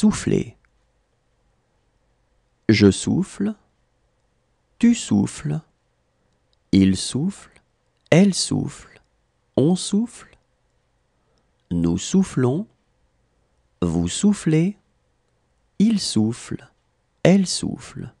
Souffler. Je souffle. Tu souffles. Il souffle. Elle souffle. On souffle. Nous soufflons. Vous soufflez. Il souffle. Elle souffle.